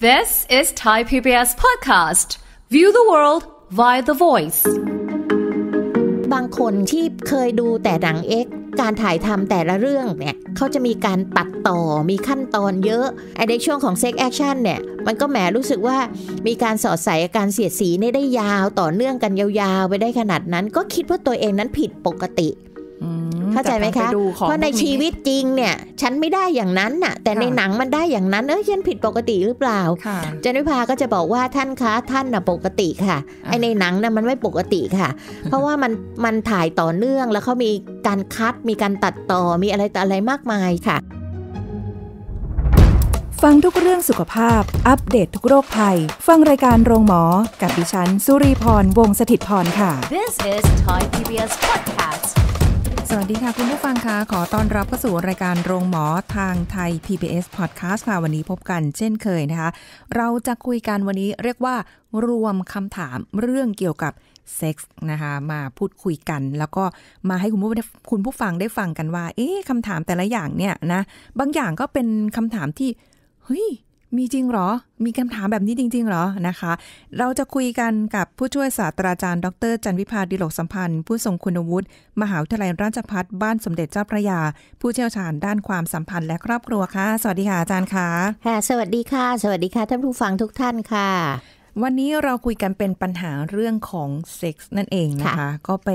This is Thai PBS podcast. View the world via the voice. บางคนที่เคยดูแต่หนังเอ็กการถ่ายทำแต่ละเรื่องเนี่ย เขาจะมีการตัดต่อ มีขั้นตอนเยอะ ไอในช่วงของเซ็กแอคชั่นเนี่ย มันก็แหมรู้สึกว่า มีการสอดใส่การเสียดสีนได้ยาว ต่อเนื่องกันยาวๆ ไปได้ขนาดนั้น ก็คิดว่าตัวเองนั้นผิดปกติเข้าใจไหมคะ เพราะในชีวิตจริงเนี่ย ฉันไม่ได้อย่างนั้นน่ะแต่ในหนังมันได้อย่างนั้นเอ้ยฉันผิดปกติหรือเปล่าจันวิภาก็จะบอกว่าท่านคะท่านน่ะปกติค่ะไอในหนังน่ะมันไม่ปกติค่ะ เพราะว่ามันมันถ่ายต่อเนื่อง แล้วเขามีการคัดมีการตัดต่อมีอะไรต่ออะไรมากมายค่ะ ฟังทุกเรื่องสุขภาพอัปเดตททุกโรคภัยฟังรายการโรงหมอ กับดิฉันสุรีพรวงศิตพรค่ะ This is Thai PBS Podcast สวัสดีค่ะ คุณผู้ฟังคะขอต้อนรับเข้าสู่รายการโรงหมอทางไทย PBS Podcast ค่ะวันนี้พบกันเช่นเคยนะคะ เราจะคุยกันวันนี้เรียกว่า รวมคำถามเรื่องเกี่ยวกับเซ็กส์นะคะมาพูดคุยกัน แล้วก็มาให้คุณผู้คุณผู้ฟังได้ฟังกันว่าเอ๊ะคำถามแต่ละอย่างเนี่ยนะ บางอย่างก็เป็นคำถามที่ เฮ้ยมีจริงหรอ มีคำถามแบบนี้จริงๆหรอนะคะ เราจะคุยกันกับผู้ช่วยศาสตราจารย์ดรจันวิพาดิโลกสัมพันธ์ผู้ทรงคุณวุฒิมหาวิทยาลัยราชพัฒบ้านสมเด็จเจ้าพระยา ผู้เชี่ยวชาญด้านความสัมพันธ์และครอบครัวค่ะ สวัสดีค่ะ อาจารย์ค่ะค่ะสวัสดีค่ะ สวัสดีค่ะท่านผู้ฟังทุกท่านค่ะ วันนี้เราคุยกันเป็นปัญหาเรื่องของเซ็กส์นั่นเองนะคะ ก็ไป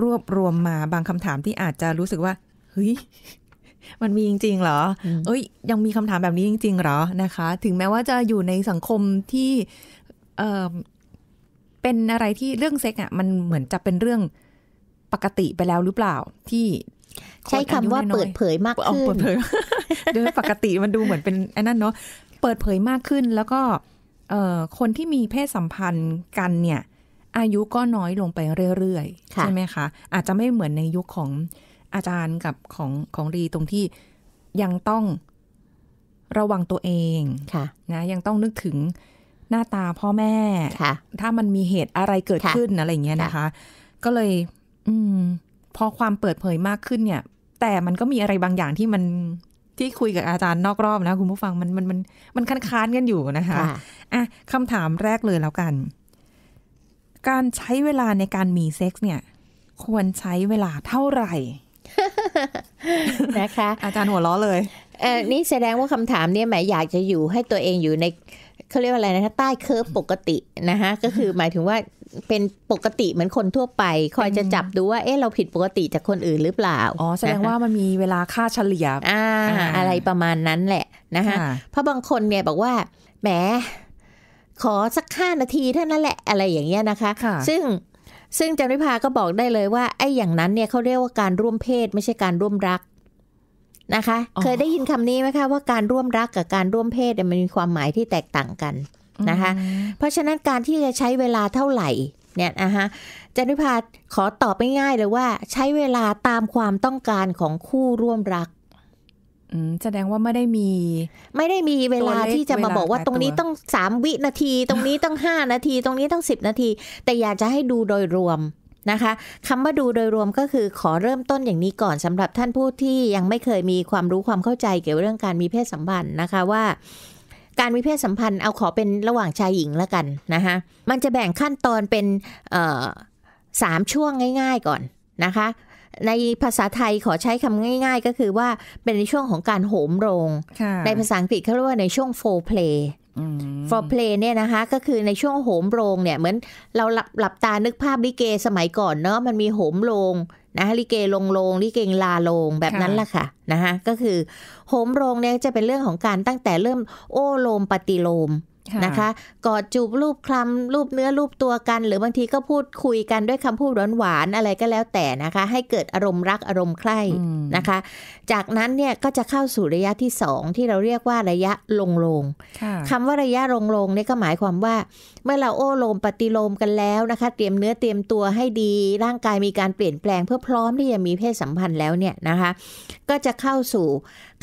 รวบรวมมาบางคำถามที่อาจจะรู้สึกว่าเฮ้ยมันมีจริง ๆ เหรอเอ้ย ยังมีคำถามแบบนี้จริง ๆ เหรอ นะคะ ถึงแม้ว่าจะอยู่ในสังคมที่เออเป็นอะไรที่เรื่องเซ็กอ่ะมันเหมือนจะเป็นเรื่องปกติไปแล้วหรือเปล่า ที่ใช้คำว่าเปิดเผยมากขึ้นเปิดเผยโดยปกติมันดูเหมือนเป็นไอ้นั่นเนาะ เปิดเผยมากขึ้น แล้วก็เอ่อคนที่มีเพศสัมพันธ์กัน เนี่ย อายุก็น้อยลงไปเรื่อยๆ ใช่ไหมคะ อาจจะไม่เหมือนในยุคของอาจารย์กับของของรีตรงที่ยังต้องระวังตัวเอง ค่ะ นะยังต้องนึกถึงหน้าตาพ่อแม่ ค่ะ ถ้ามันมีเหตุอะไรเกิดขึ้นอะไรเงี้ยนะคะ ก็เลย อืม พอความเปิดเผยมากขึ้นเนี่ย แต่มันก็มีอะไรบางอย่างที่มันที่คุยกับอาจารย์นอกรอบนะคุณผู้ฟังมันมันมันมันค้านกันอยู่นะคะอ่ะคำถามแรกเลยแล้วกัน การใช้เวลาในการมีเซ็กซ์เนี่ย ควรใช้เวลาเท่าไหร่นะคะอาจารย์หัวล้อเลยเออนี่แสดงว่าคำถามเนี่ยหมายอยากจะอยู่ให้ตัวเองอยู่ในเขาเรียกว่าอะไรนะใต้เคอร์ปกตินะคะก็คือหมายถึงว่าเป็นปกติเหมือนคนทั่วไปคอยจะจับดูว่าเอ๊ะเราผิดปกติจากคนอื่นหรือเปล่าอ๋อแสดงว่ามันมีเวลาค่าเฉลี่ยอ่าอะไรประมาณนั้นแหละนะคะเพราะบางคนเนี่ยบอกว่าแหมขอสักห้านาทีเท่านั้นแหละอะไรอย่างเงี้ยนะคะซึ่งซึ่งจันวิภาก็บอกได้เลยว่าไอ้อย่างนั้นเนี่ยเขาเรียกว่าการร่วมเพศ ไม่ใช่การร่วมรัก นะคะเคยได้ยินคำนี้ไหมคะว่าการร่วมรักกับการร่วมเพศมันมีความหมายที่แตกต่างกันนะคะเพราะฉะนั้นการที่จะใช้เวลาเท่าไหร่เนี่ยนะคะจันวิภาขอตอบง่ายๆเลยว่าใช้เวลาตามความต้องการของคู่ร่วมรักแสดงว่าไม่ได้มีไม่ได้มีเวลาที่จะมาบอก ว่าตรงนี้ต้องสามวินาที ตรงนี้ต้องห้านาที ตรงนี้ต้องสิบนาที แต่อยากจะให้ดูโดยรวมนะคะคำว่าดูโดยรวมก็คือขอเริ่มต้นอย่างนี้ก่อนสำหรับท่านผู้ที่ยังไม่เคยมีความรู้ความเข้าใจเกี่ยวเรื่องการมีเพศสัมพันธ์นะคะว่าการมีเพศสัมพันธ์ เอาขอเป็นระหว่างชายหญิงแล้วกันนะคะมันจะแบ่งขั้นตอนเป็นสามช่วงง่าย ๆ ก่อนนะคะในภาษาไทยขอใช้คำง่ายๆ ก็คือว่าเป็นในช่วงของการโหมโรง ในภาษาอังกฤษเขาเรียกว่าในช่วงโฟร์เพลย์ for play เนี่ยนะคะก็คือในช่วงโหมโรงเนี่ยเหมือนเราหลับหลับตานึกภาพลิเกสมัยก่อนเนาะมันมีโหมโรงนะลิเกลงโรงลิเกงลาโรงแบบนั้นแหละค่ะนะคะก็คือโหมโรงเนี่ยจะเป็นเรื่องของการตั้งแต่เริ่มโอโลมปฏิโลมนะคะกอดจูบรูปคลำรูปเนื้อรูปตัวกัน หรือบางทีก็พูดคุยกันด้วยคำพูดหวานๆอะไรก็แล้วแต่นะคะ ให้เกิดอารมณ์รักอารมณ์ใคร่นะคะ จากนั้นเนี่ยก็จะเข้าสู่ระยะที่สองที่เราเรียกว่าระยะลงลงคำว่าระยะลงลงเนี่ยก็หมายความว่า เมื่อเราโอ้โลมปฏิโลมกันแล้วนะคะ เตรียมเนื้อเตรียมตัวให้ดีร่างกายมีการเปลี่ยนแปลง เพื่อพร้อมที่จะมีเพศสัมพันธ์แล้วเนี่ยนะคะ ก็จะเข้าสู่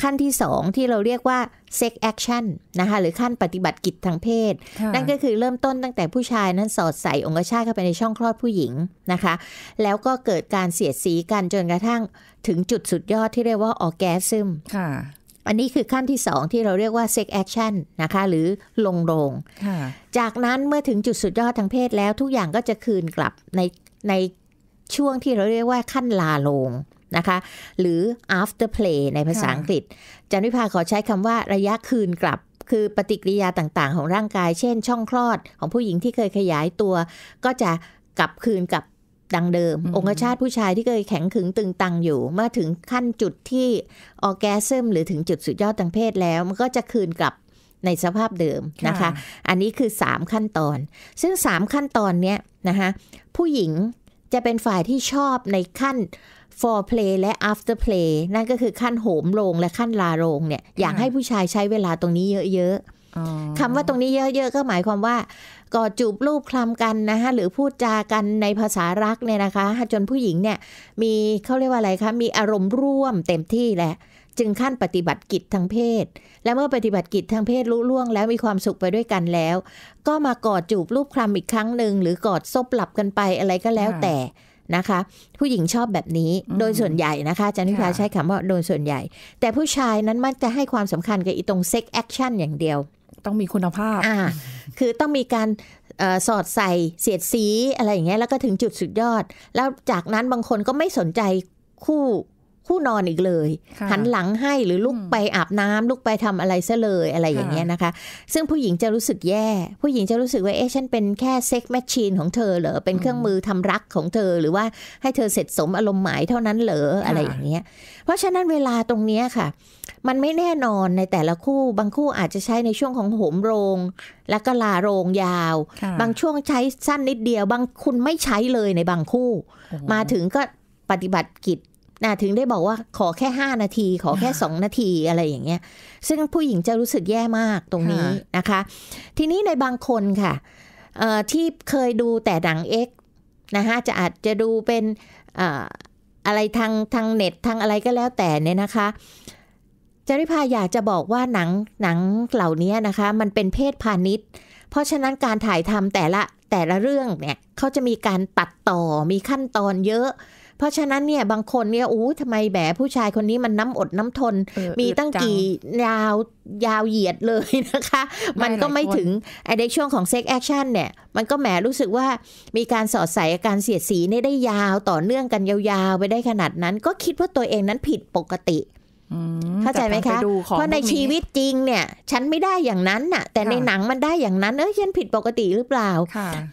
ขั้นที่2ที่เราเรียกว่าเซ็กแอคชั่นนะคะหรือขั้นปฏิบัติกิจทางเพศ นั่นก็คือเริ่มต้นตั้งแต่ผู้ชายนั้นสอดใส่องคชาตเข้าไปในช่องคลอดผู้หญิงนะคะ แล้วก็เกิดการเสียดสีกัน จนกระทั่งถึงจุดสุดยอดที่เรียกว่าออแกซึมอันนี้คือขั้นที่2ที่เราเรียกว่าเซ็กแอคชั่นะคะหรือลงโรงจากนั้นเมื่อถึงจุดสุดยอดทางเพศ แล้วทุกอย่างก็จะคืนกลับในในช่วงที่เราเรียกว่าขั้นลาลงนะคะหรือ after play ในภาษาอังกฤษจันวิภาขอใช้คำว่าระยะคืนกลับคือปฏิกิริยาต่างๆ ของร่างกาย เช่นช่องคลอดของผู้หญิงที่เคยขยายตัวก็จะกลับคืนกับดังเดิม องคชาติผู้ชายที่เคยแข็งขึงตึงตังอยู่เมื่อถึงขั้นจุดที่ออแกซึมหรือถึงจุดสุดยอดทางเพศแล้ว มันก็จะคืนกลับในสภาพเดิมนะคะอันนี้คือ 3 ขั้นตอน ซึ่ง 3 ขั้นตอนเนี้ยนะคะผู้หญิงจะเป็นฝ่ายที่ชอบในขั้น for play และ after play นั่นก็คือขั้นโหมโรงและขั้นลาโรงเนี่ย อยากให้ผู้ชายใช้เวลาตรงนี้เยอะๆ คำว่าตรงนี้เยอะๆ ก็หมายความว่ากอดจูบรูปคลำกันนะคะหรือพูดจากันในภาษารักเนี่ยนะคะจนผู้หญิงเนี่ยมีเขาเรียกว่าอะไรคะมีอารมณ์ร่วมเต็มที่แหละ จึงขั้นปฏิบัติกิจทางเพศ และเมื่อปฏิบัติกิจทางเพศรู้ล่วงแล้วมีความสุขไปด้วยกันแล้ว ก็มากอดจูบรูปคลำอีกครั้งหนึ่งหรือกอดซบหลับกันไปอะไรก็แล้วแต่นะคะ ผู้หญิงชอบแบบนี้โดยส่วนใหญ่นะคะอาจารย์นิพาใช้คำว่าโดยส่วนใหญ่ แต่ผู้ชายนั้นมักจะให้ความสำคัญกับอีตรงเซ็กแอคชั่นอย่างเดียว ต้องมีคุณภาพอ่าคือต้องมีการสอดใส่เสียดสีอะไรอย่างเงี้ยแล้วก็ถึงจุดสุดยอด แล้วจากนั้นบางคนก็ไม่สนใจคู่คู่นอนอีกเลยหันหลังให้หรือลุกไปอาบน้ำลุกไปทำอะไรซะเลยอะไรอย่างเงี้ยนะคะ ซึ่งผู้หญิงจะรู้สึกแย่ ผู้หญิงจะรู้สึกว่าเอ๊ะฉันเป็นแค่เซ็กแมชชีนของเธอเหรอเป็นเครื่องมือทำรักของเธอ หรือว่าให้เธอเสร็จสมอารมณ์หมายเท่านั้นเหรออะไรอย่างเงี้ยเพราะฉะนั้นเวลาตรงเนี้ยค่ะ มันไม่แน่นอนในแต่ละคู่ บางคู่อาจจะใช้ในช่วงของโหมโรง แล้วก็ลาโรงยาว บางช่วงใช้สั้นนิดเดียว บางคุณไม่ใช้เลยในบางคู่ มาถึงก็ปฏิบัติกิจนะถึงได้บอกว่าขอแค่ 5 นาที ขอแค่ 2 นาทีอะไรอย่างเงี้ยซึ่งผู้หญิงจะรู้สึกแย่มากตรงนี้ นะคะ ทีนี้ในบางคนค่ะที่เคยดูแต่หนังเอกนะคะจะอาจจะดูเป็นอะไรทางทางเน็ตทางอะไรก็แล้วแต่เนี่ยนะคะจริพาอยากจะบอกว่าหนังหนังเหล่านี้นะคะมันเป็นเพศพาณิชย์เพราะฉะนั้นการถ่ายทำแต่ละแต่ละเรื่องเนี่ยเขาจะมีการตัดต่อมีขั้นตอนเยอะเพราะฉะนั้นเนี่ย บางคนเนี่ยอู้ทำไมแหมผู้ชายคนนี้มันน้ำอดน้ำทน มีตั้งกี่ยาวยาวเหยียดเลยนะคะ มันก็ไม่ถึงไอในช่วงของเซ็กแอคชั่นเนี่ยมันก็แหมรู้สึกว่ามีการสอดใส่การเสียดสีได้ยาวต่อเนื่องกันยาวๆ ไปได้ขนาดนั้น ก็คิดว่าตัวเองนั้นผิดปกติเข้าใจไหมคะ เพราะในชีวิตจริงเนี่ย ฉันไม่ได้อย่างนั้นน่ะ แต่ในหนังมันได้อย่างนั้นเออฉันผิดปกติหรือเปล่า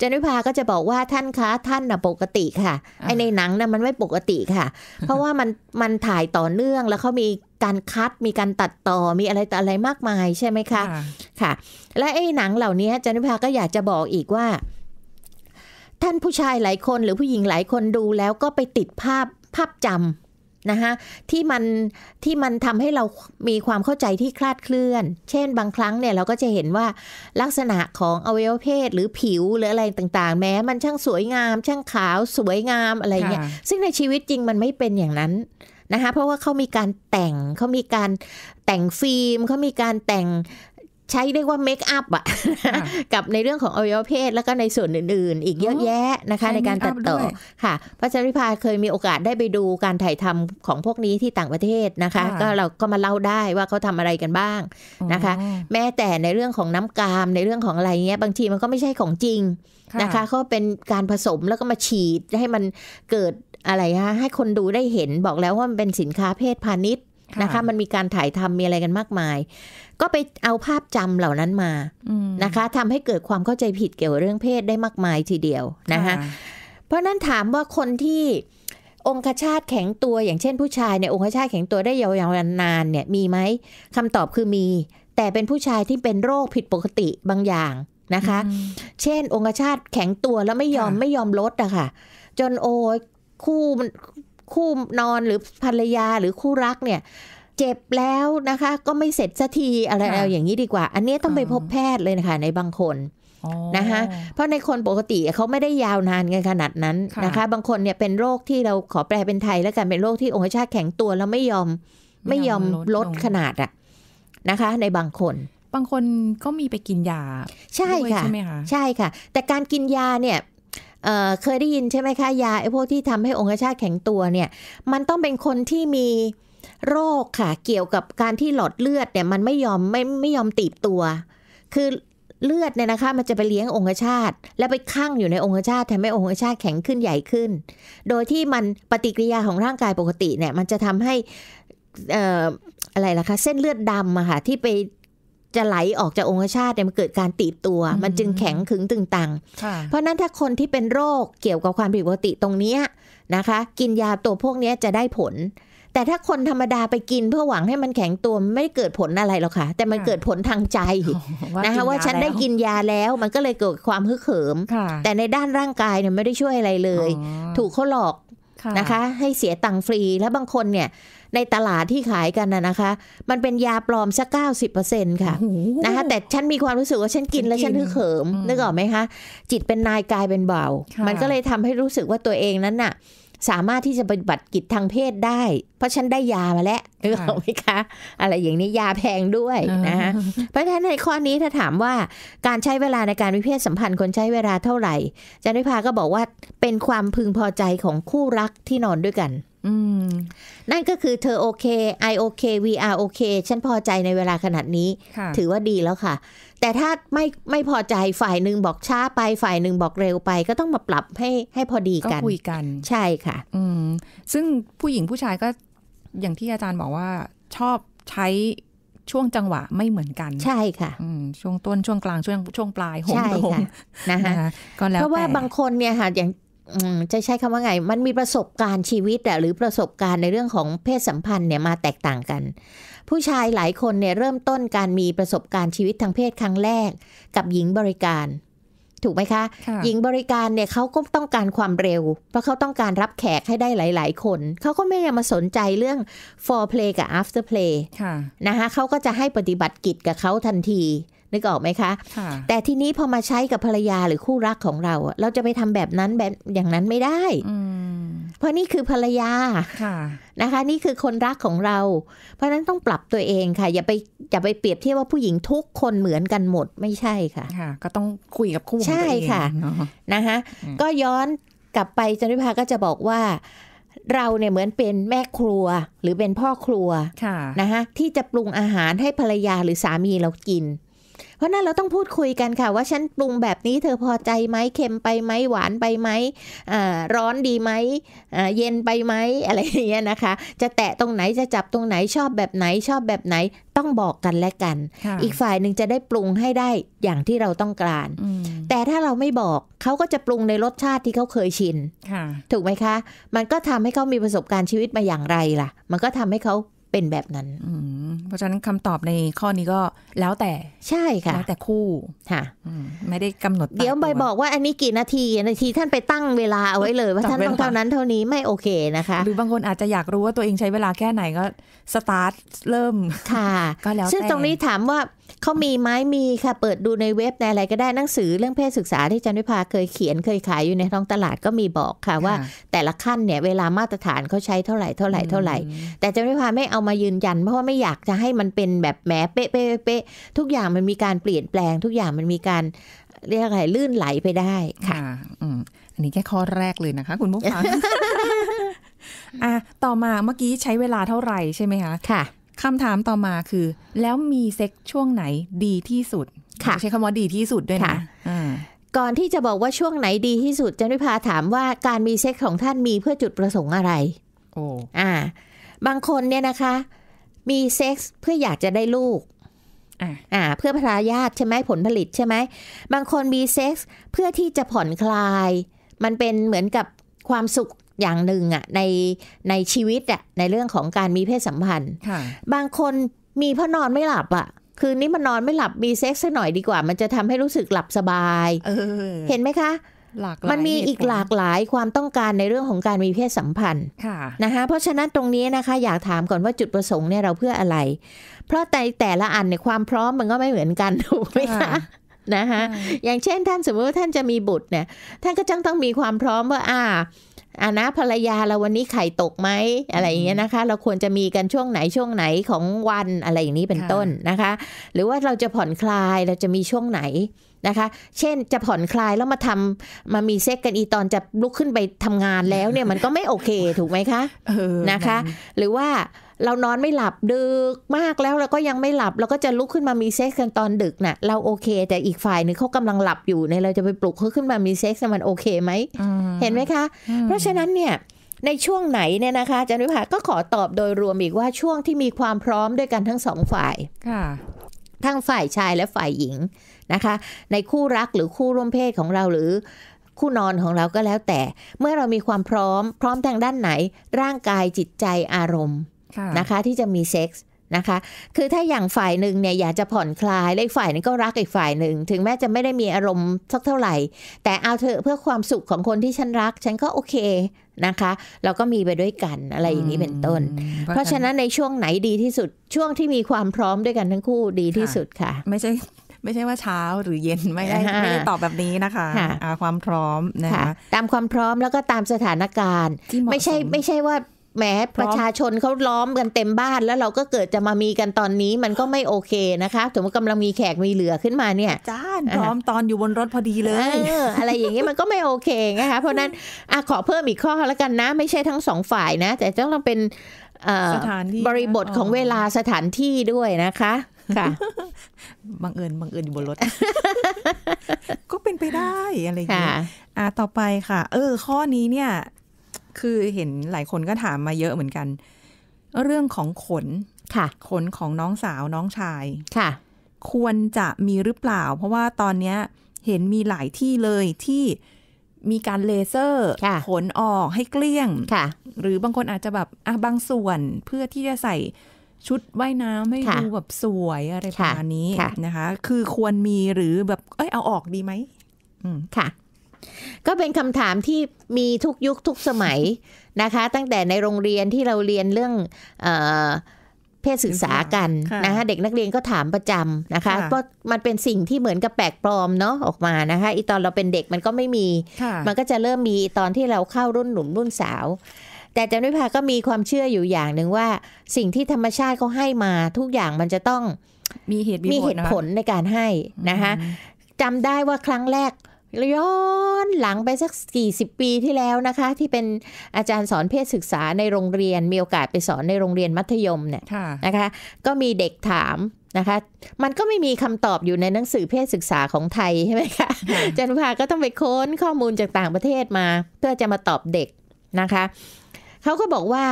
จันวิภาก็จะบอกว่าท่านคะท่านน่ะปกติค่ะไอในหนังน่ะมันไม่ปกติค่ะ เพราะว่ามันมันถ่ายต่อเนื่อง แล้วเขามีการคัดมีการตัดต่อ มีอะไรต่ออะไรมากมายใช่ไหมคะค่ะ และไอหนังเหล่านี้จันวิภาก็อยากจะบอกอีกว่า ท่านผู้ชายหลายคนหรือผู้หญิงหลายคนดูแล้วก็ไปติดภาพภาพจำนะคะที่มันที่มันทำให้เรามีความเข้าใจที่คลาดเคลื่อน เช่นบางครั้งเนี่ยเราก็จะเห็นว่าลักษณะของอวัยวะเพศหรือผิวหรืออะไรต่างๆ แม้ มันช่างสวยงาม ช่างขาวสวยงามอะไรเงี้ยซึ่งในชีวิตจริงมันไม่เป็นอย่างนั้นนะคะเพราะว่าเขามีการแต่งเขามีการแต่งฟิล์มเขามีการแต่งใช้เรียกว่าเมคอัพอะกับในเรื่องของอวัยวะเพศแล้วก็ในส่วนอื่นๆ อีกเยอะแยะนะคะ ในการตัดต่อค่ะพระชริพาเคยมีโอกาสได้ไปดูการถ่ายทำของพวกนี้ที่ต่างประเทศนะคะ ก็เราก็มาเล่าได้ว่าเขาทำอะไรกันบ้างนะคะ แม้แต่ในเรื่องของน้ำกาม ในเรื่องของอะไรเงี้ยบางทีมันก็ไม่ใช่ของจริงนะคะเขาเป็นการผสมแล้วก็มาฉีดให้มันเกิดอะไรฮะให้คนดูได้เห็นบอกแล้วว่ามันเป็นสินค้าเพศพาณิชย์นะคะมันมีการถ่ายทำมีอะไรกันมากมาย ก็ไปเอาภาพจำเหล่านั้นมานะคะ ทำให้เกิดความเข้าใจผิดเกี่ยวเรื่องเพศได้มากมายทีเดียวนะคะเพราะนั้นถามว่าคนที่องคชาตแข็งตัว อย่างเช่นผู้ชายเนี่ยองคชาตแข็งตัวได้ยาวๆนานเนี่ยมีไหมคำตอบคือมี แต่เป็นผู้ชายที่เป็นโรคผิดปกติบางอย่างนะคะ เช่น องคชาตแข็งตัวแล้วไม่ยอมไม่ยอมลดอะค่ะ จนโอ้คู่มันคู่นอนหรือภรรยาหรือคู่รักเนี่ย เจ็บแล้วนะคะ ก็ไม่เสร็จสักทีอะไรอย่างนี้ดีกว่า อันนี้ต้องไปพบแพทย์เลยนะคะ ในบางคนนะคะเพราะในคนปกติเขาไม่ได้ยาวนานกันขนาดนั้นนะคะ บางคนเนี่ยเป็นโรคที่เราขอแปลเป็นไทยแล้วกันเป็นโรคที่องคชาตแข็งตัว แล้วไม่ยอมไม่ยอมลดขนาดอะนะคะ ในบางคน บางคนก็มีไปกินยา ใช่ค่ะใช่ไหมคะใช่ค่ะ แต่การกินยาเนี่ยเเคยได้ยินใช่ไหมคะยาไอ้พวกที่ทำให้องคชาตแข็งตัวเนี่ย มันต้องเป็นคนที่มีโรคค่ะเกี่ยวกับการที่หลอดเลือดเนี่ยมันไม่ยอมไม่ไม่ยอมตีบตัว คือเลือดเนี่ยนะคะมันจะไปเลี้ยงองคชาตและไปคั่งอยู่ในองคชาตทำให้องคชาตแข็งขึ้นใหญ่ขึ้น โดยที่มันปฏิกิริยาของร่างกายปกติเนี่ยมันจะทำให้อะไรล่ะคะเส้นเลือดดำอะค่ะที่ไปจะไหลออกจากองคชาตเนี่ยมันเกิดการตีบตัว มันจึงแข็งขึงตึงตังเพราะนั้นถ้าคนที่เป็นโรคเกี่ยวกับความผิดปกติตรงนี้นะคะ กินยาตัวพวกนี้จะได้ผล แต่ถ้าคนธรรมดาไปกินเพื่อหวังให้มันแข็งตัวไม่ไเกิดผลอะไรหรอกค่ะแต่มันเกิดผลทางใจนะคะ ว่าฉันได้กินยาแล้วมันก็เลยเกิดความฮึกเหิม แต่ในด้านร่างกายเนี่ยไม่ได้ช่วยอะไรเลย ถูกเขาหลอกนะคะ ให้เสียตังค์ฟรีแล้วบางคนเนี่ยในตลาดที่ขายกันนะนะคะ มันเป็นยาปลอมสักเก้าสิบเปอร์เซ็นค่ะ นะคะแต่ฉันมีความรู้สึกว่าฉันกินแล้วฉันฮึกเหิมนึกออกไหมคะ จิตเป็นนายกายเป็นเบามันก็เลยทำให้รู้สึกว่าตัวเองนั้นน่ะสามารถที่จะปฏิบัติกิจทางเพศได้ เพราะฉันได้ยามาแล้วนึกออกไหมคะอะไรอย่างนี้ยาแพงด้วยนะคะเพราะฉะนั้นในข้อนี้ถ้าถามว่าการใช้เวลาในการมีเพศสัมพันธ์คนใช้เวลาเท่าไหร่จันวิภาก็บอกว่าเป็นความพึงพอใจของคู่รักที่นอนด้วยกันนั่นก็คือเธอโอเค I โอเค we a r โอเคฉันพอใจในเวลาขนาดนี้ ถือว่าดีแล้วค่ะ แต่ถ้าไม่ไม่พอใจฝ่ายหนึ่งบอกช้าไปฝ่ายหนึ่งบอกเร็วไปก็ต้องมาปรับให้ให้พอดีกันก็คุยกันใช่ค่ะอืมซึ่งผู้หญิงผู้ชายก็อย่างที่อาจารย์บอกว่าชอบใช้ช่วงจังหวะไม่เหมือนกันใช่ค่ะ ช่วงต้นช่วงกลางช่วงช่วงปลายโหมโหมนะคะก็แล้วเพราะว่าบางคนเนี่ยค่ะอย่างจะใช้คำว่าไงมันมีประสบการณ์ชีวิตอะหรือประสบการณ์ในเรื่องของเพศสัมพันธ์เนี่ยมาแตกต่างกัน ผู้ชายหลายคนเนี่ยเริ่มต้นการมีประสบการณ์ชีวิตทางเพศครั้งแรกกับหญิงบริการ ถูกไหมคะ หญิงบริการเนี่ยเขาก็ต้องการความเร็วเพราะเขาต้องการรับแขกให้ได้หลาย ๆ คนเขาก็ไม่ได้มาสนใจเรื่อง f o r p l a y กับ afterplay นะคะเขาก็จะให้ปฏิบัติกิจกับเขาทันทีนึกออกไหมคะ แต่ทีนี้พอมาใช้กับภรรยาหรือคู่รักของเรา เราจะไปทำแบบนั้นแบบอย่างนั้นไม่ได้ เพราะนี่คือภรรยาะนะคะ นี่คือคนรักของเรา เพราะนั้นต้องปรับตัวเองค่ะ อย่าไปอย่าไปเปรียบเทียบว่าผู้หญิงทุกคนเหมือนกันหมดไม่ใช่ค่ะคะก็ต้องคุยกับคู่ของตัวเองใช่ค่ะนะคะก็ย้อนกลับไปจันทิพาก็จะบอกว่า เราเนี่ยเหมือนเป็นแม่ครัว หรือเป็นพ่อครัวะนะคะที่จะปรุงอาหารให้ภรรยาหรือสามีเรากินเพราะนั้นเราต้องพูดคุยกันค่ะว่าฉันปรุงแบบนี้เธอพอใจไหมเค็มไปไหมหวานไปไหมร้อนดีไหมเย็นไปไหมอะไรอย่างเงี้ยนะคะ จะแตะตรงไหนจะจับตรงไหนชอบแบบไหนชอบแบบไหนต้องบอกกันและกัน อีกฝ่ายหนึ่งจะได้ปรุงให้ได้อย่างที่เราต้องการ แต่ถ้าเราไม่บอกเขาก็จะปรุงในรสชาติที่เขาเคยชินถูกไหมคะ มันก็ทำให้เขามีประสบการณ์ชีวิตมาอย่างไรล่ะ มันก็ทำให้เขาเป็นแบบนั้น เพราะฉะนั้นคำตอบในข้อนี้ก็แล้วแต่ใช่ค่ะแล้วแต่คู่ค่ะไม่ได้กำหนดเดี๋ยวใบบอกว่าอันนี้กี่นาทีนาทีท่านไปตั้งเวลาเอาไว้เลยว่าท่านต้องเท่านั้นเท่านี้ไม่โอเคนะคะหรือบางคนอาจจะอยากรู้ว่าตัวเองใช้เวลาแค่ไหนก็สตาร์ทเริ่มค่ะก็แล้วแต่ซึ่งตรงนี้ถามว่าเขามีไหมมีค่ะเปิดดูในเว็บในอะไรก็ได้หนังสือเรื่องเพศศึกษาที่จันวิภาเคยเขียน เคยขายอยู่ในท้องตลาดก็มีบอกค่ะ ว่าแต่ละขั้นเนี่ยเวลามาตรฐานเขาใช้เท่าไหร่เท่าไหร่เท่าไหร่ แต่จันวิภาไม่เอามายืนยัน เพราะว่าไม่อยากจะให้มันเป็นแบบแหมเป๊ะเป๊ะเป๊ะทุกอย่างมันมีการเปลี่ยนแปลง ทุกอย่างมันมีการเรียกอะไรลื่นไหลไปได้ค่ะอันนี้แค่ข้อแรกเลยนะคะ คุณผู้ฟังอ่ะต่อมาเมื่อกี้ใช้เวลาเท่าไหร่ใช่ไหมคะค่ะคำถามต่อมาคือแล้วมีเซ็กช่วงไหนดีที่สุดค่ะใช้คำว่าดีที่สุดด้วยนะะก่อนที่จะบอกว่าช่วงไหนดีที่สุดจันวิพาถามว่าการมีเซ็กของท่านมีเพื่อจุดประสงค์อะไร โอ้อ่าบางคนเนี่ยนะคะ มีเซ็กเพื่ออยากจะได้ลูกอ่าเพื่อพราญาตใช่ไหมผลผลิตใช่ไหมบางคนมีเซ็ก์เพื่อที่จะผ่อนคลาย มันเป็นเหมือนกับความสุขอย่างหนึ่งอะในในชีวิตอะในเรื่องของการมีเพศสัมพันธ์บางคนมีพอนอนไม่หลับอะคืนนี้มันนอนไม่หลับมีเซ็กซ์สักหน่อยดีกว่า มันจะทำให้รู้สึกหลับสบายเเห็นไหมคะมันมีอีกหลากหลายความต้องการในเรื่องของการมีเพศสัมพันธ์ะนะคะเพราะฉะนั้นตรงนี้นะคะ อยากถามก่อนว่าจุดประสงค์เนี่ยเราเพื่ออะไร เพราะแต่แต่ละอันในความพร้อมมันก็ไม่เหมือนกันถูกไหมคะนะคะอย่างเช่นท่านสมมติว่าท่านจะมีบุตรเนี่ย ท่านก็จังต้องมีความพร้อมว่าอ่าอานะภรรยาเราวันนี้ ไข่ตกไหมอะไรอย่างเงี้ยนะคะ เราควรจะมี กัน ช่วงไหนช่วงไหนของวันอะไร อย่าง นี้เป็นต้นนะคะ หรือว่าเราจะผ่อนคลายเราจะมีช่วงไหนนะคะ เช่นจะผ่อนคลายแล้วมาทำมามีเซ็กกันอีตอนจะลุกขึ้น ไปทำงานแล้วเนี่ยมันก็ไม่โอเคถูกไหมคะนะคะ หรือว่าเรานอนไม่หลับดึกมากแล้วเราก็ยังไม่หลับเราก็จะลุกขึ้นมามีเซ็กซ์กันตอนดึกนะ่ะ เราโอเคแต่อีกฝ่ายนึงเขากำลังหลับอยู่เนี่ยเราจะไปปลุกเขาขึ้นมามีเซ็กซ์มันโอเคไหมเห็นไหมคะ เพราะฉะนั้นเนี่ย ในช่วงไหนเนี่ยนะคะจันวิภาก็ขอตอบโดยรวมอีกว่าช่วงที่มีความพร้อมด้วยกันทั้งสองฝ่ายค่ะ ทั้งฝ่ายชายและฝ่ายหญิงนะคะ ในคู่รักหรือคู่ร่วมเพศของเราหรือคู่นอนของเราก็แล้วแต่ เมื่อเรามีความพร้อม พร้อมทางด้านไหน ร่างกายจิตใจอารมณ์นะคะ ที่จะมีเซ็กส์นะคะ คือถ้าอย่างฝ่ายหนึ่งเนี่ยอยากจะผ่อนคลายและอีกฝ่ายนึงก็รักอีกฝ่ายหนึ่งถึงแม้จะไม่ได้มีอารมณ์สักเท่าไหร่ แต่เอาเถอะเพื่อความสุขของคนที่ฉันรัก ฉันก็โอเคนะคะเราก็มีไปด้วยกันอะไรอย่างนี้เป็นต้น เพราะฉะนั้นในช่วงไหนดีที่สุดช่วงที่มีความพร้อมด้วยกันทั้งคู่ดีที่สุดค่ะไม่ใช่ไม่ใช่ว่าเช้าหรือเย็นไม่ได้ไม่ได้ตอบแบบนี้นะคะความพร้อมนะคะตามความพร้อมแล้วก็ตามสถานการณ์ ไม่ใช่ไม่ใช่ว่าแหมประชาชนเขาล้อมกันเต็มบ้านแล้วเราก็เกิดจะมามีกันตอนนี้มันก็ไม่โอเคนะคะถสมมตากำลังมีแขกมีเหลือขึ้นมาเนี่ยจ้าพร้อมตอนอยู่บนรถพอดีเลยเอออะไรอย่างนี้มันก็ไม่โอเคนะคะเพราะนั้นอขอเพิ่มอีกข้อแล้วกันนะ ไม่ใช่ทั้งสองฝ่ายนะแต่ต้องเป็นบริบทของเวลาสถานที่ด้วยนะคะ ค่ะบังเอิญบังเอิญอยู่บนรถ ก็เป็นไปได้อะไรอย่างเงี้ยอ่าต่อไปค่ะ เออ ข้อนี้เนี่ยคือเห็นหลายคนก็ถามมาเยอะเหมือนกัน เรื่องของขนค่ะ ขนของน้องสาวน้องชาย ค่ะ ควรจะมีหรือเปล่า เพราะว่าตอนเนี้ยเห็นมีหลายที่เลยที่มีการเลเซอร์ ขนออกให้เกลี้ยงค่ะ หรือบางคนอาจจะแบบอ่ะบางส่วนเพื่อที่จะใส่ชุดว่ายน้ำให้ดูแบบสวยอะไรประมาณนี้นะคะ คือควรมีหรือแบบเอ้ยเอาออกดีไหมค่ะก็เป็นคำถามที่มีทุกยุคทุกสมัยนะคะ ตั้งแต่ในโรงเรียนที่เราเรียนเรื่องเพศศึกษากันนะคะเด็กนักเรียนก็ถามประจำนะคะเพราะมันเป็นสิ่งที่เหมือนกับแปลกปลอมเนาะออกมานะคะอีตอนเราเป็นเด็กมันก็ไม่มีมันก็จะเริ่มมีตอนที่เราเข้ารุ่นหนุ่มรุ่นสาว แต่จำนวิภาก็มีความเชื่ออยู่อย่างหนึ่งว่าสิ่งที่ธรรมชาติเขาให้มาทุกอย่างมันจะต้องมีเหตุมีเหตุผลในการให้นะคะจำได้ว่าครั้งแรกย้อนหลังไปสัก 40 ปีที่แล้วนะคะ ที่เป็นอาจารย์สอนเพศศึกษาในโรงเรียนมีโอกาสไปสอนในโรงเรียนมัธยมเนี่ยนะคะ ก็มีเด็กถามนะคะ มันก็ไม่มีคำตอบอยู่ในหนังสือเพศศึกษาของไทยใช่ไหมคะจันพาก็ต้องไปค้นข้อมูลจากต่างประเทศมา เพื่อจะมาตอบเด็กนะคะ เขาก็บอกว่า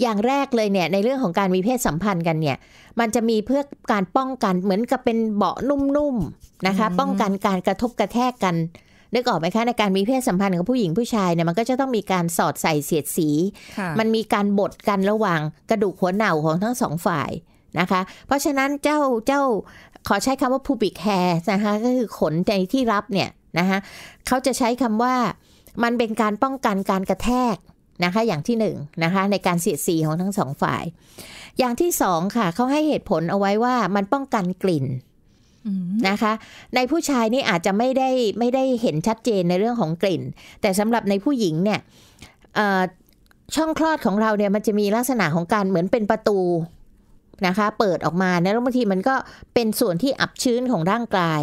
อย่างแรกเลยเนี่ยในเรื่องของการมีเพศสัมพันธ์กันเนี่ยมันจะมีเพื่อการป้องกันเหมือนกับเป็นเบาะนุ่มๆนะคะป้องกันการกระทบกระแทกกันนึกออกไหมคะในการมีเพศสัมพันธ์กับผู้หญิงผู้ชายเนี่ยมันก็จะต้องมีการสอดใส่เสียดสี มันมีการบดกันระหว่างกระดูกหัวเหน่าของทั้งสองฝ่ายนะคะเพราะฉะนั้นเจ้าเจ้าขอใช้คำว่า pubic hair นะคะก็คือขนในที่รับเนี่ยนะคะเขาจะใช้คำว่ามันเป็นการป้องกันการกระแทกนะคะอย่างที่1นนะคะในการเสียดสีของทั้งสองฝ่าย อย่างที่สองค่ะเขาให้เหตุผลเอาไว้ว่ามันป้องกันกลิ่นนะคะ ในผู้ชายนี่อาจจะไม่ได้ไม่ได้เห็นชัดเจนในเรื่องของกลิ่น แต่สำหรับในผู้หญิงเนี่ยช่องคลอดของเราเนี่ยมันจะมีลักษณะของการเหมือนเป็นประตูนะคะ เปิดออกมาแล้วบางทีมันก็เป็นส่วนที่อับชื้นของร่างกาย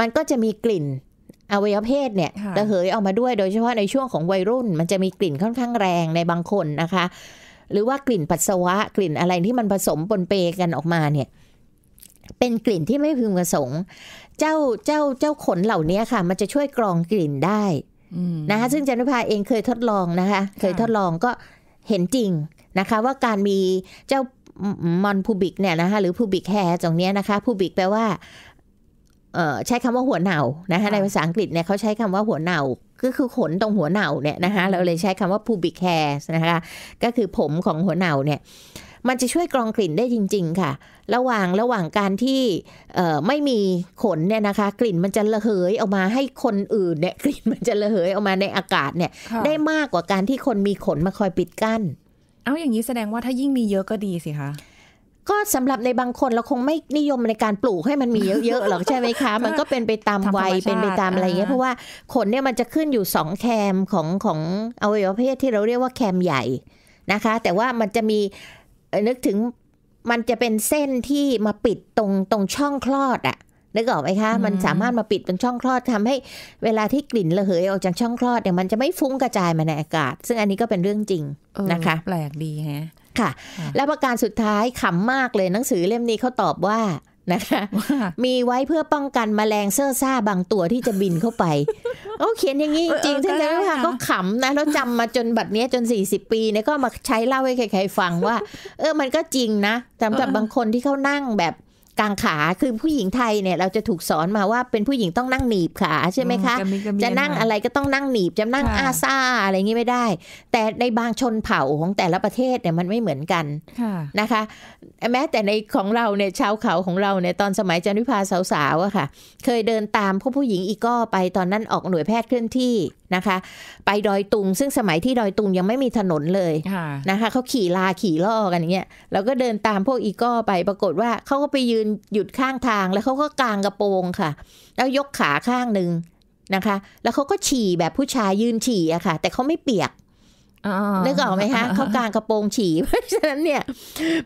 มันก็จะมีกลิ่นอวัยวเพศเนี่ยระเหยออกมาด้วยโดยเฉพาะในช่วงของวัยรุ่น มันจะมีกลิ่นค่อนข้างแรงในบางคนนะคะ หรือว่ากลิ่นปัสสาวะกลิ่นอะไรที่มันผสมปนเปกันออกมาเนี่ย เป็นกลิ่นที่ไม่พึงประสงค์ เจ้าเจ้าเจ้าขนเหล่านี้ค่ะ มันจะช่วยกรองกลิ่นได้นะคะซึ่งจันทภาเองเคยทดลองนะคะ เคยทดลองก็เห็นจริงนะคะ ว่าการมีเจ้ามอนพูบิกเนี่ยนะคะ หรือพูบิกแฮร์ตรงนี้นะคะพูบิกแปลว่าใช้คำว่าหัวเหน่านะคะในภาษาอังกฤษเนี่ย เขาใช้คำว่าหัวเหน่าก็คือขนตรงหัวเหน่าเนี่ยนะคะ เราเลยใช้คำว่า pubic hair นะคะก็คือผมของหัวเหน่าเนี่ย มันจะช่วยกรองกลิ่นได้จริงๆค่ะ ระหว่างระหว่างการที่ไม่มีขนเนี่ยนะคะ กลิ่นมันจะระเหยออกมาให้คนอื่นเนี่ยกลิ่นมันจะระเหยออกมาในอากาศเนี่ย ได้มากกว่าการที่คนมีขนมาคอยปิดกั้น เอาอย่างนี้แสดงว่าถ้ายิ่งมีเยอะก็ดีสิคะก็สำหรับในบางคนเราคงไม่นิยมในการปลูกให้มันมีเยอะๆหรอกใช่ไหมคะ มันก็เป็นไปตามวัยเป็นไปตามอะไรเงี้ยเพราะว่าขนเนี่ยมันจะขึ้นอยู่สองแคมของของอวัยวะเพศที่เราเรียกว่าแคมใหญ่นะคะแต่ว่ามันจะมีนึกถึงมันจะเป็นเส้นที่มาปิดตรงตรงช่องคลอดอะนึกออกไหมคะ มันสามารถมาปิดเป็นช่องคลอดทำให้เวลาที่กลิ่นระเหยออกจากช่องคลอดเนี่ยมันจะไม่ฟุ้งกระจายมาในอากาศ ซึ่งอันนี้ก็เป็นเรื่องจริงนะคะแปลกดีฮะค่ะ และประการสุดท้ายขำมากเลยหนังสือเล่มนี้เขาตอบว่านะคะ มีไว้เพื่อป้องกันแมลงเซ่อซ่าบางตัวที่จะบินเข้าไปเขาเขียนอย่างนี้ จริงใช่ไหมคะก็ขำนะแล้วจำมาจนบัดนี้จน 40 ปีเนี่ยก็มาใช้เล่าให้ใครๆฟังว่าเออมันก็จริงนะสำหรับบางคนที่เขานั่งแบบกางขาคือผู้หญิงไทยเนี่ยเราจะถูกสอนมาว่าเป็นผู้หญิงต้องนั่งหนีบขาใช่ไหมคะ จะนั่งอะไรก็ต้องนั่งหนีบจะนั่งอาซาอะไรงี้ไม่ได้ แต่ในบางชนเผ่าของแต่ละประเทศเนี่ยมันไม่เหมือนกันนะคะแม้แต่ในของเราเนี่ยชาวเขาของเราเนี่ยตอนสมัยจันวิภาสาวๆอะค่ะเคยเดินตามพวกผู้หญิงอีก็ไปตอนนั้นออกหน่วยแพทย์เคลื่อนที่นะคะ ไปดอยตุง ซึ่งสมัยที่ดอยตุงยังไม่มีถนนเลยนะคะเขาขี่ลาขี่ล่อกันอย่างเงี้ยเราก็เดินตามพวกอีก้อไปปรากฏว่าเขาก็ไปยืนหยุดข้างทางแล้วเขาก็กางกระโปรงค่ะ แล้วยกขาข้างหนึ่งนะคะ แล้วเขาก็ฉี่แบบผู้ชายยืนฉี่อะค่ะ แต่เขาไม่เปียกนึกออกไหมคะ เขากลางกระโปรงฉี่เพราะฉะนั้นเนี่ย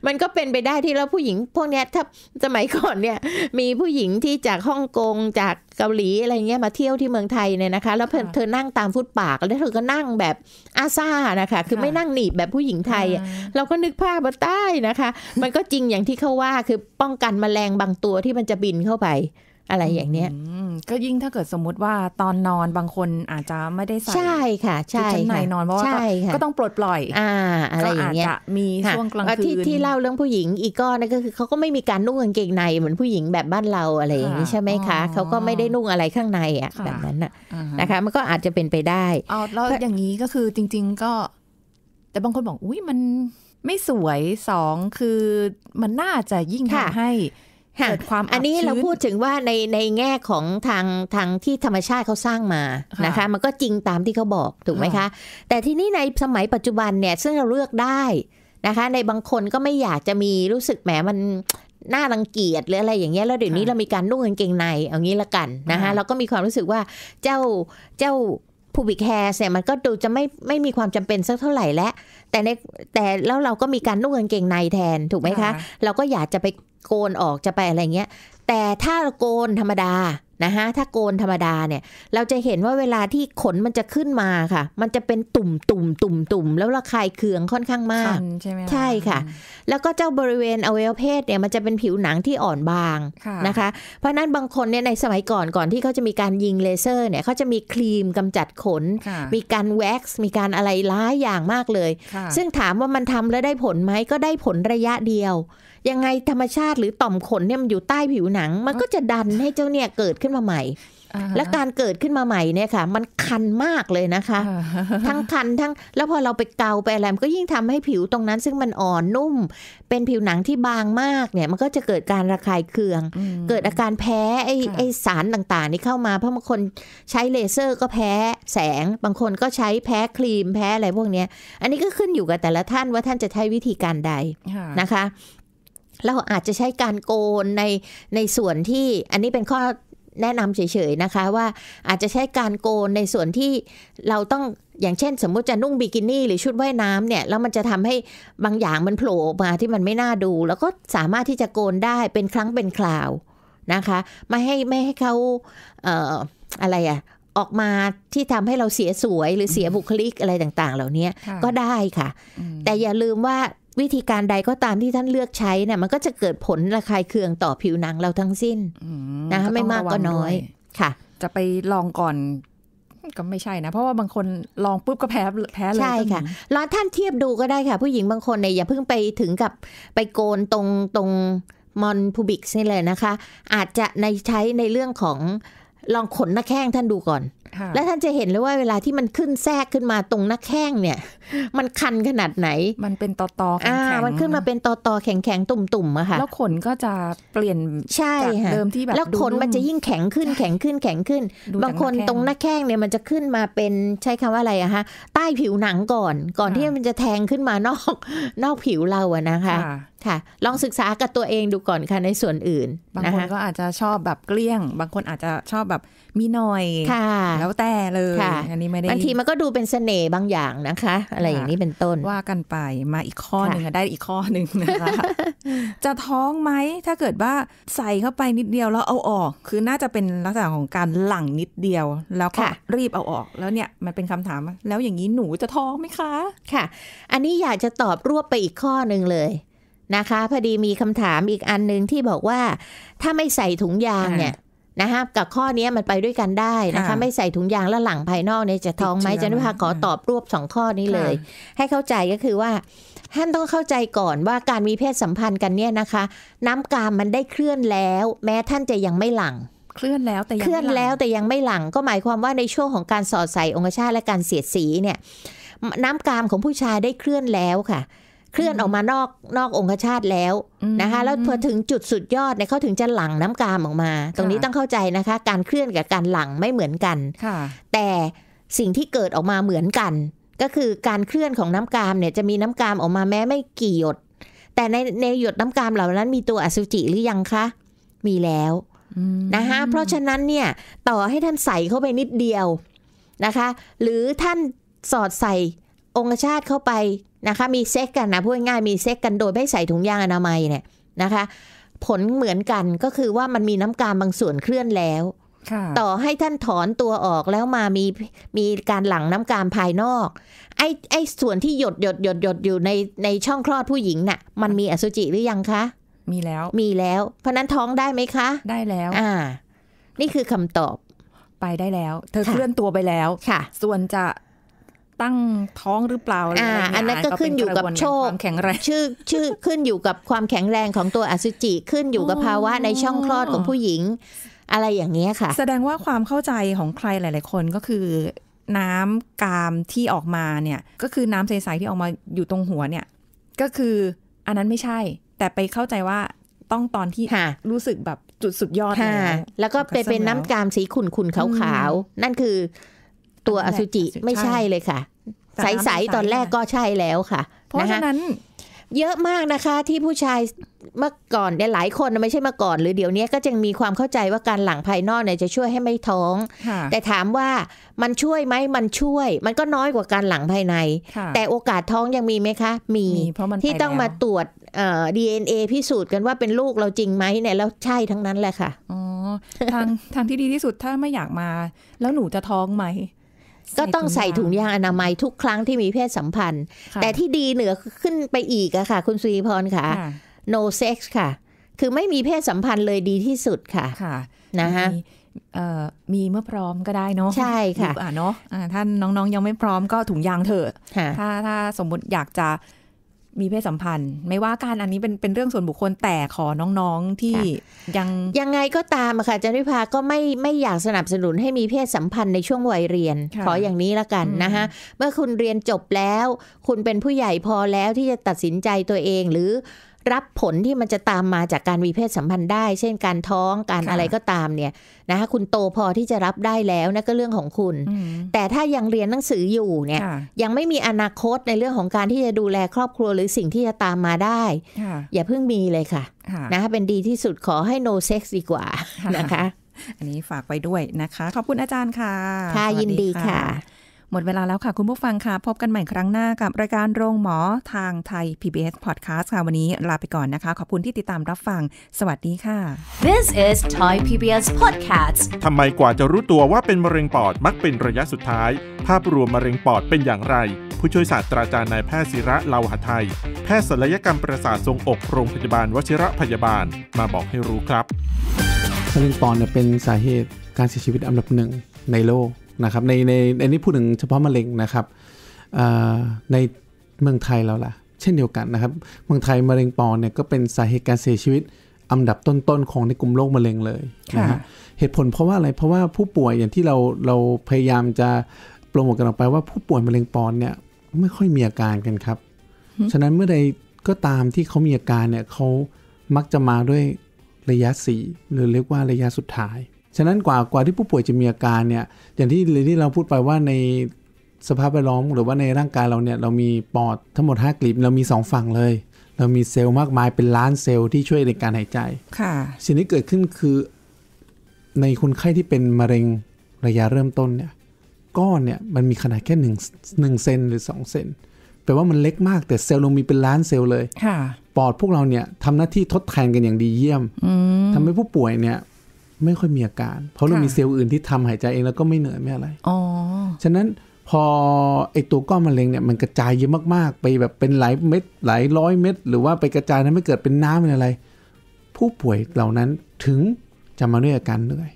มันก็เป็นไปได้ที่แล้วผู้หญิงพวกนี้ถ้าสมัยก่อนเนี่ย มีผู้หญิงที่จากฮ่องกงจากเกาหลีอะไรเงี้ยมาเที่ยวที่เมืองไทยเนี่ยนะคะ แล้วเธอนั่งตามฟุตปากแล้วเธอก็นั่งแบบอาซานะคะ คือไม่นั่งหนีบแบบผู้หญิงไทย เราก็นึกภาพมาใต้นะคะ มันก็จริงอย่างที่เขาว่าคือป้องกันแมลงบางตัวที่มันจะบินเข้าไปอะไรอย่างเนี้ยก็ยิ่งถ้าเกิดสมมุติว่าตอนนอนบางคนอาจจะไม่ได้ใส่ใช่ค่ะใช่ั้นในนอนเพราะว่าก็ต้องปลดปล่อย อ่า อะไรอย่างเงี้ยมีช่วงกลางคืนที่ที่เล่าเรื่องผู้หญิงอีกก้อนนั่นก็คือเขาก็ไม่มีการนุ่งกางเกงใน เหมือนผู้หญิงแบบบ้านเราอะไรอย่างนี้ใช่ไหมคะเขาก็ไม่ได้นุ่งอะไรข้างในอ่ะแบบนั้นอ่ะนะคะมันก็อาจจะเป็นไปได้อ๋อแล้วอย่างนี้ก็คือจริง ๆก็ แต่บางคนบอก อุ้ยมันไม่สวยสองคือมันน่าจะยิ่งทำให้เกิดความอันนี้เราพูดถึงว่าในในแง่ของทางทางที่ธรรมชาติเขาสร้างมานะคะมันก็จริงตามที่เขาบอกถูกไหมคะ แต่ที่นี่ในสมัยปัจจุบันเนี่ย ซึ่งเราเลือกได้นะคะในบางคนก็ไม่อยากจะมีรู้สึกแหมมันน่ารังเกียจหรืออะไรอย่างเงี้ยแล้วเดี๋ยวนี้เรามีการนุ่งกางเกงใน เอางี้ละกันนะคะเราก็มีความรู้สึกว่าเจ้าเจ้าผู้บิแคร์เนี่ยมันก็ดูจะไม่ไม่มีความจำเป็นสักเท่าไหร่แล้วแต่ในแต่แล้วเราก็มีการนุ่งกางเกงในแทนถูกไหมคะ เราก็อยากจะไปโกนออกจะไปอะไรเงี้ย แต่ถ้าโกนธรรมดานะคะถ้าโกนธรรมดาเนี่ยเราจะเห็นว่าเวลาที่ขนมันจะขึ้นมาค่ะ มันจะเป็นตุ่มตุ่มตุ่มตุ่มแล้วระคายเคืองค่อนข้างมากใช่ไหมใช่ค่ะ แล้วก็เจ้าบริเวณอวัยวะเพศเนี่ยมันจะเป็นผิวหนังที่อ่อนบางนะคะเพราะนั้นบางคนเนี่ยในสมัยก่อนก่อนที่เขาจะมีการยิงเลเซอร์เนี่ยเขาจะมีครีมกำจัดขน มีการแว็กซ์มีการอะไรหลายอย่างมากเลย ซึ่งถามว่ามันทำแล้วได้ผลไหมก็ได้ผลระยะเดียวยังไงธรรมชาติหรือต่อมขนเนี่ยมันอยู่ใต้ผิวหนัง มันก็จะดันให้เจ้าเนี่ยเกิดขึ้นมาใหม่ และการเกิดขึ้นมาใหม่เนี่ยค่ะ มันคันมากเลยนะคะ ทั้งคันทั้งแล้วพอเราไปเกาไปอะไรมันก็ยิ่งทำให้ผิวตรงนั้น ซึ่งมันอ่อนนุ่ม เป็นผิวหนังที่บางมากเนี่ย มันก็จะเกิดการระคายเคือง เกิดอาการแพ้ไอ้ไอสารต่างๆ นี่เข้ามา เพราะบางคนใช้เลเซอร์ก็แพ้แสง บางคนก็ใช้แพ้ครีมแพ้อะไรพวกเนี้ยอันนี้ก็ขึ้นอยู่กับแต่ละท่านว่าท่านจะใช้วิธีการใดนะคะเราอาจจะใช้การโกนในในส่วนที่ อันนี้เป็นข้อแนะนำเฉยๆ นะคะ ว่าอาจจะใช้การโกนในส่วนที่เราต้องอย่างเช่นสมมุติจะนุ่งบิกินี่ หรือชุดว่ายน้ำเนี่ยแล้วมันจะทำให้บางอย่างมันโผล่ออกมาที่มันไม่น่าดู แล้วก็สามารถที่จะโกนได้เป็นครั้งเป็นคราวนะคะไม่ให้ไม่ให้เขาเอออะไรอะออกมาที่ทำให้เราเสียสวยหรือเสียบุคลิกอะไรต่าง ๆ เหล่านี้ก็ได้ค่ะ แต่อย่าลืมว่าวิธีการใดก็ตามที่ท่านเลือกใช้นะ่ะมันก็จะเกิดผลระคายเคืองต่อผิวหนังเราทั้งสิ้นนะคะไม่มากก็น้อยค่ะ จะไปลองก่อน ก็ไม่ใช่นะ เพราะว่าบางคนลองปุ๊บก็แพ้แพ้เลยใช่ค่ะ แล้วท่านเทียบดูก็ได้ค่ะ ผู้หญิงบางคนเนี่ยอย่าเพิ่งไปถึงกับไปโกนตรงตรงมอนพูบิกนี่เลยนะคะ อาจจะในใช้ในเรื่องของลองขนหน้าแข้งท่านดูก่อนแล้วท่านจะเห็นเลยว่าเวลาที่มันขึ้นแทรกขึ้นมาตรงหน้าแข้งเนี่ยมันคันขนาดไหน มันเป็นตอตอแข็งมันขึ้นมาเป็นตอตอแข็งแข็งตุ่มตุ่มอะค่ะแล้วขนก็จะเปลี่ยนใช่เดิมที่แบบแล้วขนมันจะยิ่งแข็งขึ้นแข็งขึ้นแข็งขึ้น บางคนตรงหน้าแข้งเนี่ยมันจะขึ้นมาเป็นใช้คำว่าอะไรอะคะใต้ผิวหนังก่อน ก่อนที่มันจะแทงขึ้นมานอกนอกผิวเราอะนะคะค่ะ ลองศึกษากับตัวเองดูก่อนค่ะในส่วนอื่นบางคนก็อาจจะชอบแบบเกลี้ยง บางคนอาจจะชอบแบบมีหน่อยค่ะ แล้วแต่เลย อันนี้ไม่ได้ บางทีมันก็ดูเป็นเสน่ห์บางอย่างนะคะ อะไรอย่างนี้เป็นต้น ว่ากันไปมาอีกข้อหนึ่งได้อีกข้อหนึ่งนะคะ จะท้องไหม ถ้าเกิดว่าใส่เข้าไปนิดเดียวแล้วเอาออก คือน่าจะเป็นลักษณะของการหลังนิดเดียวแล้วก็รีบเอาออก แล้วเนี่ยมันเป็นคำถาม แล้วอย่างนี้หนูจะท้องไหมคะ ค่ะ อันนี้อยากจะตอบรวบไปอีกข้อหนึ่งเลยนะคะ พอดีมีคำถามอีกอันหนึ่งที่บอกว่าถ้าไม่ใส่ถุงยางเนี่ยนะคะกับข้อนี้มันไปด้วยกันได้นะคะไม่ใส่ถุงยางแล้วหลังภายนอกเนี่ยจะท้องไหมจันทภาขอตอบรวบสองข้อนี้เลย ให้เข้าใจก็คือว่าท่านต้องเข้าใจก่อนว่าการมีเพศสัมพันธ์กันเนี่ยนะคะ น้ำกามมันได้เคลื่อนแล้ว แม้ท่านจะยังไม่หลัง เคลื่อนแล้วแต่ยังเคลื่อนแล้วแต่ยังไม่หลังก็หมายความว่าในช่วงของการสอดใส่องคชาตและการเสียดสีเนี่ยน้ำกามของผู้ชายได้เคลื่อนแล้วค่ะเคลื่อนออกมานอกนอกองคชาติแล้วนะคะ แล้วพอถึงจุดสุดยอดเนี่ยเขาถึงจะหลั่งน้ำกามออกมา ตรงนี้ต้องเข้าใจนะคะ การเคลื่อนกับการหลั่งไม่เหมือนกันแต่สิ่งที่เกิดออกมาเหมือนกัน ก็คือการเคลื่อนของน้ำกามเนี่ยจะมีน้ำกามออกมาแม้ไม่กี่หยด แต่ในในหยดน้ำกามเหล่านั้นมีตัวอสุจิหรือยังคะ มีแล้วนะคะเพราะฉะนั้นเนี่ยต่อให้ท่านใส่เข้าไปนิดเดียวนะคะ หรือท่านสอดใส่องคชาตเข้าไปนะคะมีเซ็กกันนะพูดง่ายมีเซ็กกันโดยไม่ใส่ถุงยางอนามัยเนี่ยนะคะ ผลเหมือนกันก็คือว่ามันมีน้ำกามบางส่วนเคลื่อนแล้วต่อให้ท่านถอนตัวออกแล้วมามีมีการหลั่งน้ำกามภายนอก ไอ้ไอ้ส่วนที่หยดหยดหยดหยดอยู่ในในช่องคลอดผู้หญิงน่ะมันมีอสุจิหรือยังคะมีแล้วมีแล้ว เพราะนั้นท้องได้ไหมคะ ได้แล้วอ่า นี่คือคำตอบไปได้แล้ว เธอเคลื่อนตัวไปแล้วค่ะ ส่วนจะตั้งท้องหรือเปล่าอะไรอย่างี้ันนั้นก็ขึ้นอยู่กับโชคแข็งแรงชื่อ ชื่อขึ้นอยู่กับความแข็งแรงของตัวอสุจิขึ้นอยู่กับภาวะในช่องคลอดของผู้หญิง อะไรอย่างเงี้ยค่ะ แสดงว่าความเข้าใจของใครหลาย ๆ คนก็คือ น้ำกามที่ออกมาเนี่ย ก็คือน้ำใสๆที่ออกมาอยู่ตรงหัวเนี่ย ก็คืออันนั้นไม่ใช่ แต่ไปเข้าใจว่าต้องตอนที่รู้สึกแบบจุดสุดยอดแล้วแล้วก็ไปเป็นน้ำกามสีขุ่นๆขาวๆนั่นคือตัวอสุจิไม่ใช่เลยค่ะ ใสๆตอนแรกก็ใช่แล้วค่ะเพราะฉะนั้นเยอะมากนะคะที่ผู้ชายเมื่อก่อนเนี่ยหลายคนไม่ใช่เมื่อก่อน หรือเดี๋ยวนี้ก็จึงมีความเข้าใจว่าการหลังภายนอกเนี่ยจะช่วยให้ไม่ท้อง แต่ถามว่ามันช่วยไหมมันช่วย มันก็น้อยกว่าการหลังภายใน แต่โอกาสท้องยังมีไหมคะ มีที่ต้องมาตรวจดีเอ็นเอพิสูจน์กันว่าเป็นลูกเราจริงไหมเนี่ยแล้วใช่ทั้งนั้นแหละค่ะอ๋อทางทางที่ดีที่สุดถ้าไม่อยากมา แล้วหนูจะท้องไหมก็ต้องใส่ถุงยางอนามัยทุกครั้งที่มีเพศสัมพันธ์ แต่ที่ดีเหนือขึ้นไปอีกอะค่ะคุณสุริพรค่ะ no sex ค่ะ คือไม่มีเพศสัมพันธ์เลยดีที่สุดค่ะ ค่ะนะคะมีเมื่อพร้อมก็ได้เนาะ ใช่ค่ะอ่าเนาะท่านน้อง ๆ ยังไม่พร้อมก็ถุงยางเถอะ ถ้าถ้าสมมติอยากจะมีเพศสัมพันธ์ ไม่ว่าการอันนี้เป็นเป็นเรื่องส่วนบุคคลแต่ขอน้องๆที่ยังยังไงก็ตามค่ะ จันทิพาก็ไม่ไม่อยากสนับสนุนให้มีเพศสัมพันธ์ในช่วงวัยเรียน ขออย่างนี้ละกันนะคะเมื่อคุณเรียนจบแล้ว คุณเป็นผู้ใหญ่พอแล้วที่จะตัดสินใจตัวเองหรือรับผลที่มันจะตามมาจากการมีเพศสัมพันธ์ได้เช่นการท้องการอะไรก็ตามเนี่ยนะคะ คุณโตพอที่จะรับได้แล้วนะก็เรื่องของคุณ แต่ถ้ายังเรียนหนังสืออยู่เนี่ยยังไม่มีอนาคตในเรื่องของการที่จะดูแลครอบครัวหรือสิ่งที่จะตามมาได้ อย่าเพิ่งมีเลยค่ะ นะคะเป็นดีที่สุดขอให้ no sex ดีกว่านะคะ อันนี้ฝากไปด้วยนะคะขอบคุณอาจารย์ค่ะค่ะยินดีค่ะหมดเวลาแล้วค่ะคุณผู้ฟังค่ะ พบกันใหม่ครั้งหน้ากับ รายการโรงหมอทางไทย PBS Podcast ค่ะวันนี้ลาไปก่อนนะคะ ขอบคุณที่ติดตามรับฟัง สวัสดีค่ะ This is Thai PBS Podcast ทำไมกว่าจะรู้ตัวว่าเป็นมะเร็งปอดมักเป็นระยะสุดท้าย ภาพรวมมะเร็งปอดเป็นอย่างไร ผู้ช่วยศาสตราจารย์นายแพทย์ศิระเลาหะไทย แพทย์ศัลยกรรมประสาททรงอกโรงพยาบาลวชิระพยาบาล มาบอกให้รู้ครับมะเร็งปอดเป็นสาเหตุ การเสียชีวิตอันดับหนึ่งในโลกนะครับในในในนี้พูดถึงเฉพาะมะเร็งนะครับในเมืองไทยเราล่ะ เช่นเดียวกันนะครับเมืองไทยมะเร็งปอดเนี่ยก็เป็นสาเหตุการเสียชีวิตอันดับต้นๆ ของในกลุ่มโรคมะเร็งเลยนะฮะเหตุผลเพราะว่าอะไรเพราะว่าผู้ป่วยอย่างที่เราเราพยายามจะโปรโมทกันออกไปว่าผู้ป่วยมะเร็งปอดเนี่ยไม่ค่อยมีอาการกันครับฉะนั้นเมื่อใดก็ตามที่เขามีอาการเนี่ยเขามักจะมาด้วยระยะสีหรือเรียกว่าระยะสุดท้ายฉะนั้นกว่ากว่าที่ผู้ป่วยจะมีอาการเนี่ยอย่างที่เที่เราพูดไปว่าในสภาพแวดล้อมหรือว่าในร่างกายเราเนี่ย เรามีปอดทั้งหมด 5 กลีบเรามี 2 ฝั่งเลย เรามีเซลล์มากมายเป็นล้านเซลล์ที่ช่วยในการหายใจ ค่ะสิ่งที่เกิดขึ้นคือ ในคนไข้ที่เป็นมะเร็งระยะเริ่มต้นเนี่ยก้อนเนี่ยมันมีขนาดแค่หนึ่งนึ่งเซนหรือ2เซนแปลว่ามันเล็กมากแต่เซลล์ลงมีเป็นล้านเซลล์เลย ค่ะปอดพวกเราเนี่ยทำหน้าที่ทดแทนกันอย่างดีเยี่ยมทำให้ผู้ป่วยเนี่ยไม่ค่อยมีอาการ เพราะเรามีเซลล์อื่นที่ทำหายใจเองแล้วก็ไม่เหนื่อยไม่อะไรอ๋อฉะนั้นพอไอตัวก้อนมะเร็งเนี่ยมันกระจายเยอะมากๆ ไปแบบเป็นหลายเม็ดหลาย ร้อยเม็ดหรือว่าไปกระจายนั้นไม่เกิดเป็นน้ำเป็นอะไร ผู้ป่วยเหล่านั้นถึงจะมาด้วยอาการเหนื่อย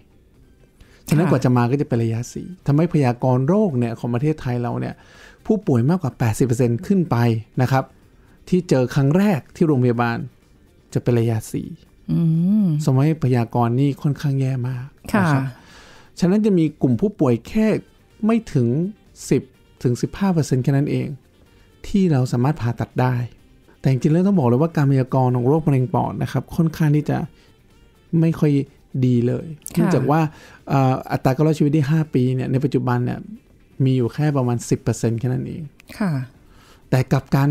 ฉะนั้นกว่าจะมาก็จะเป็นระยะสี่ทำให้พยากรโรคเนี่ยของประเทศไทยเราเนี่ยผู้ป่วยมากกว่า 80%ขึ้นไปนะครับ ที่เจอครั้งแรกที่โรงพยาบาลจะเป็นระยะสี่สมัยพยากรณ์นี่ค่อนข้างแย่มากนะครับฉะนั้นจะมีกลุ่มผู้ป่วยแค่ไม่ถึง 10 ถึง 15%แค่นั้นเอง ที่เราสามารถผ่าตัดได้ แต่จริงๆแล้วต้องบอกเลยว่าการพยากรณ์ของโรคมะเร็งปอดนะครับค่อนข้างที่จะไม่ค่อยดีเลย เนื่องจากว่าอัตราการรอดชีวิตได้5ปีเนี่ย ในปัจจุบันเนี่ย มีอยู่แค่ประมาณ 10%แค่นั้นเอง ค่ะ แต่กลับกัน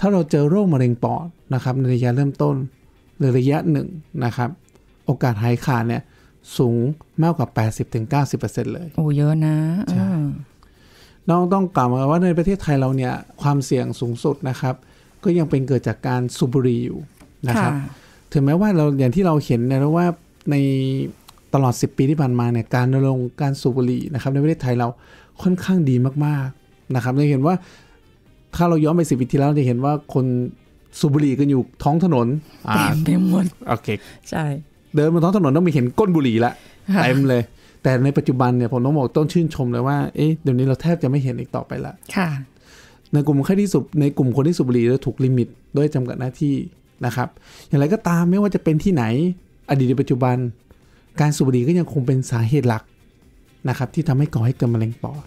ถ้าเราเจอโรคมะเร็งปอดนะครับในระยะเริ่มต้นระยะหนึ่งนะครับ โอกาสหายขาดเนี่ย สูงมากกว่า80-90%เลย โอ้เยอะนะน้องต้องกล่าวมาว่าในประเทศไทยเราเนี่ย ความเสี่ยงสูงสุดนะครับ ก็ยังเป็นเกิดจากการสูบบุหรี่อยู่ นะครับ ถึงแม้ว่าเราอย่างที่เราเห็นนะว่าในตลอด 10 ปีที่ผ่านมาเนี่ย การลงการสูบบุหรี่นะครับ ในประเทศไทยเราค่อนข้างดีมากๆนะครับเราเห็นว่าถ้าเราย้อนไปสิบปีที่แล้วจะเห็นว่าคนสูบบุหรี่กันอยู่ท้องถนนเต็มไปหมดโอเคใช่ เดินบนท้องถนนต้องมีเห็นก้นบุหรี่ละเต็มเลย แต่ในปัจจุบันเนี่ยผมต้องบอกต้องชื่นชมเลยว่าเอ๊ะเดี๋ยวนี้เราแทบจะไม่เห็นอีกต่อไปละค่ะ ในกลุ่มคนที่สูบในกลุ่มคนที่สูบบุหรี่เราถูกลิมิตด้วยจำกัดหน้าที่นะครับ อย่างไรก็ตามไม่ว่าจะเป็นที่ไหน อดีตปัจจุบันการสูบบุหรี่ก็ยังคงเป็นสาเหตุหลักนะครับที่ทำให้ก่อให้เกิดมะเร็งปอด